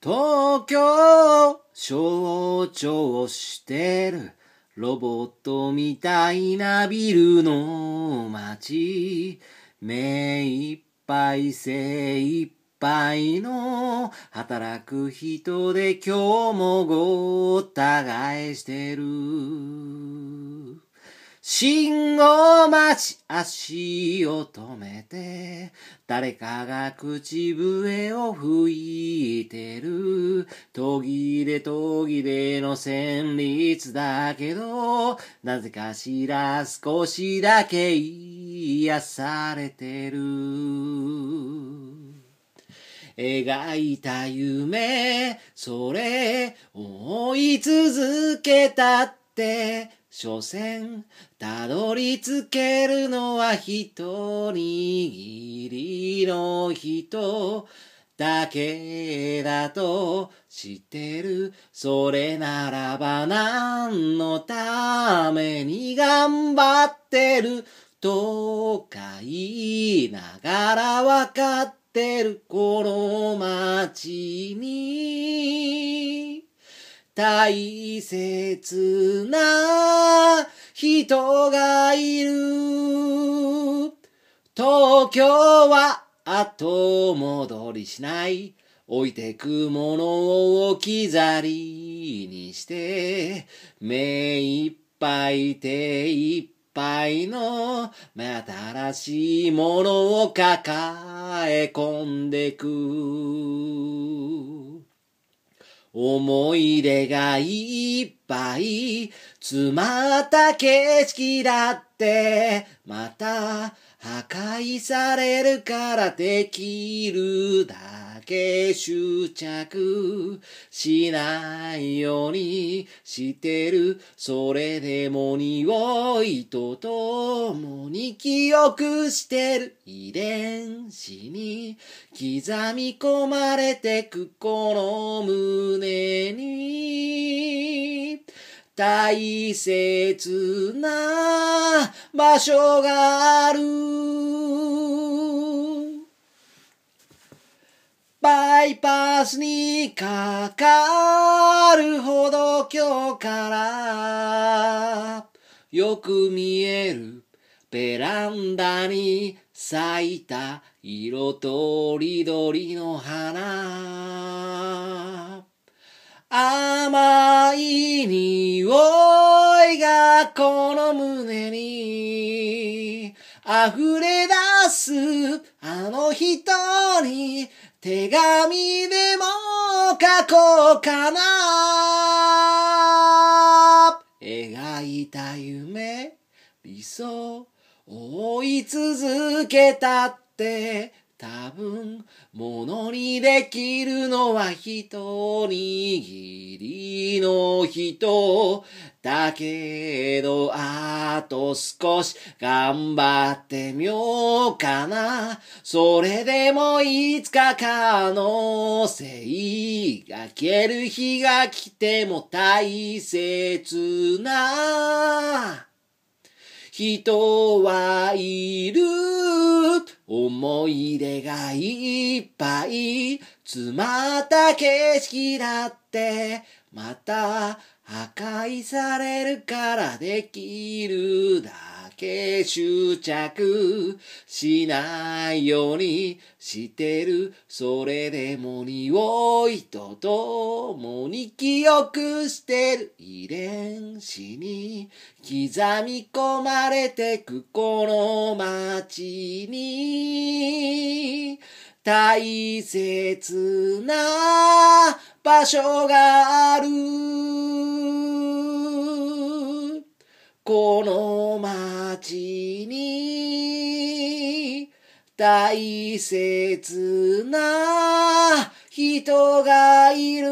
東京を象徴してるロボットみたいなビルの街目いっぱい精いっぱいの働く人で今日もごった返してる信号待ち足を止めて誰かが口笛を吹いてる途切れ途切れの旋律だけどなぜかしら少しだけ癒されてる描いた夢それ追い続けたって所詮、たどり着けるのは一握りの人だけだと知ってる。それならば何のために頑張ってるとか言いながらわかってるこの街に大切な人がいる。東京は後戻りしない。置いてくものを置き去りにして、目いっぱい手いっぱいの目新しいものを抱え込んでく。思い出がいっぱい詰まった景色だってまた破壊されるからできるだけ執着しないようにしてるそれでも匂いとともに記憶してる遺伝子に刻み込まれてくこの胸に大切な場所があるバイパスにかかるほど今日からよく見えるベランダに咲いた色とりどりの花溢れ出すあの人に手紙でも書こうかな描いた夢理想追い続けたって多分、ものにできるのは一握りの人。だけど、あと少し頑張ってみようかな。それでもいつか可能性が消える日が来ても大切な。人はいる思い出がいっぱい詰まった景色だってまた破壊されるからできるだけ執着しないようにしてる。それでも匂いとともに記憶してる。遺伝子に刻み込まれてくこの街に。大切な場所がある。このちに大切な人がいる